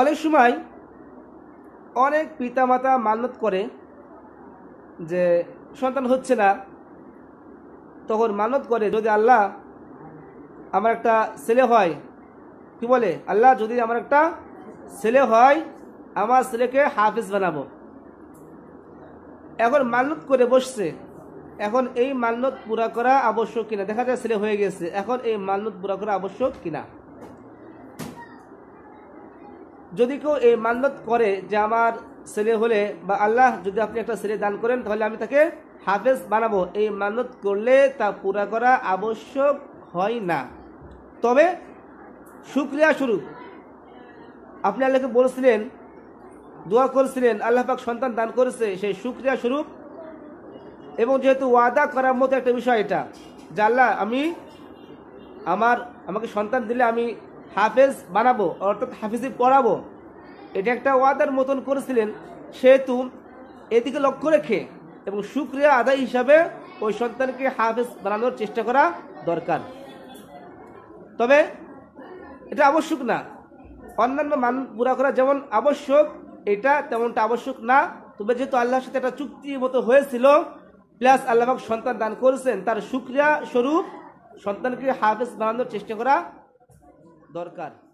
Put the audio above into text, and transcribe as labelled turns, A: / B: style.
A: অনেক সময় অনেক পিতামাতা মান্যত করে যে সন্তান হচ্ছে না তখন মানত করে যদি আল্লাহ আমার একটা ছেলে হয় কি বলে আল্লাহ যদি আমার একটা ছেলে হয় আমার ছেলেকে হাফিজ বানাবো এখন মানত করে বসছে এখন এই মান্যত পুরা করা আবশ্যক কিনা দেখা যায় ছেলে হয়ে গেছে এখন এই মান্যত পুরা করা আবশ্যক কিনা যদি কেউ এই মান্যত করে যে আমার ছেলে হলে বা আল্লাহ যদি আপনি একটা ছেলে দান করেন তাহলে আমি তাকে হাফেজ বানাবো এই মান্নত করলে তা পুরা করা আবশ্যক হয় না তবে সুক্রিয়া শুরু আপনি আল্লাহকে বলছিলেন দোয়া করছিলেন আল্লাহ পাক সন্তান দান করেছে সেই সুক্রিয়া স্বরূপ এবং যেহেতু ওয়াদা করার মতো একটা বিষয় এটা যে আমি আমার আমাকে সন্তান দিলে আমি হাফেজ বানাবো অর্থাৎ হাফিজি পড়াবো এটা একটা ওয়াদার মতন করেছিলেন সেহেতু এদিকে লক্ষ্য রেখে এবং সুক্রিয়া আদায় হিসাবে ওই সন্তানকে হাফেজ বানানোর চেষ্টা করা দরকার তবে এটা আবশ্যক না অন্যান্য মান পুরা করা যেমন আবশ্যক এটা তেমনটা আবশ্যক না তবে যেহেতু আল্লাহর সাথে একটা চুক্তি মতো হয়েছিল প্লাস আল্লাহ সন্তান দান করেছেন তার সুক্রিয়া স্বরূপ সন্তানকে হাফেজ বানানোর চেষ্টা করা দরকার